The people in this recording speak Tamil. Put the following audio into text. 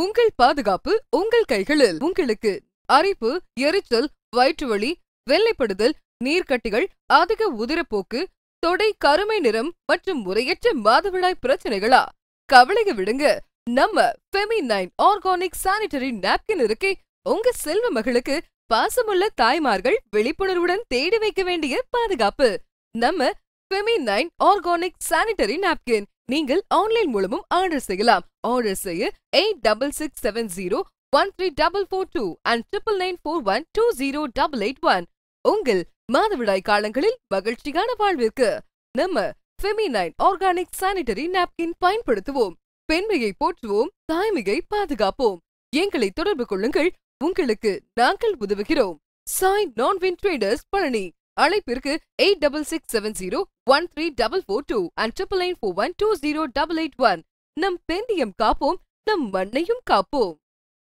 உங்கள் பாதுகாப்பு உங்கள் கைகளில் உங்களுக்கு அரிப்பு எரிச்சல் வயிற்று வெள்ளைப்படுதல் நீர்க்கட்டிகள் அதிக உதிரப்போக்கு தொடை கருமை நிறம் மற்றும் முறையற்ற மாதவிடாய் பிரச்சனைகளா கவலைய விடுங்க நம்ம Femi nine organic sanitary napkin இருக்கே உங்க செல்வ மகளுக்கு பாசமுள்ள தாய்மார்கள் விழிப்புணர்வுடன் தேடி வைக்க வேண்டிய பாதுகாப்பு நம்ம Femi nine organic sanitary napkin நீங்கள் ஆன்லைன் மூலமும் ஆர்டர் செய்யலாம் ஆர்டர் செய்ய eight double six seven zero one three double four two and triple nine four one two zero double eight one உங்கள் மாதவிடாய் காலங்களில் மகிழ்ச்சியான வாழ்விற்கு நம்ம ஃபெமினைன் ஆர்கானிக் சானிட்டரி நாப்கின் பயன்படுத்துவோம் பெண்மையை போற்றுவோம் தாய்மையை பாதுகாப்போம் எங்களை தொடர்பு கொள்ளுங்கள் உங்களுக்கு நாங்கள் உதவுகிறோம் சாய் நான் வின் ட்ரேடர்ஸ் பழனி அழைப்பிற்கு eight double six seven zero one three double four two and triple nine four one two zero double eight one நம் பெந்தியம் காப்போம் நம் மண்ணையும் காப்போம்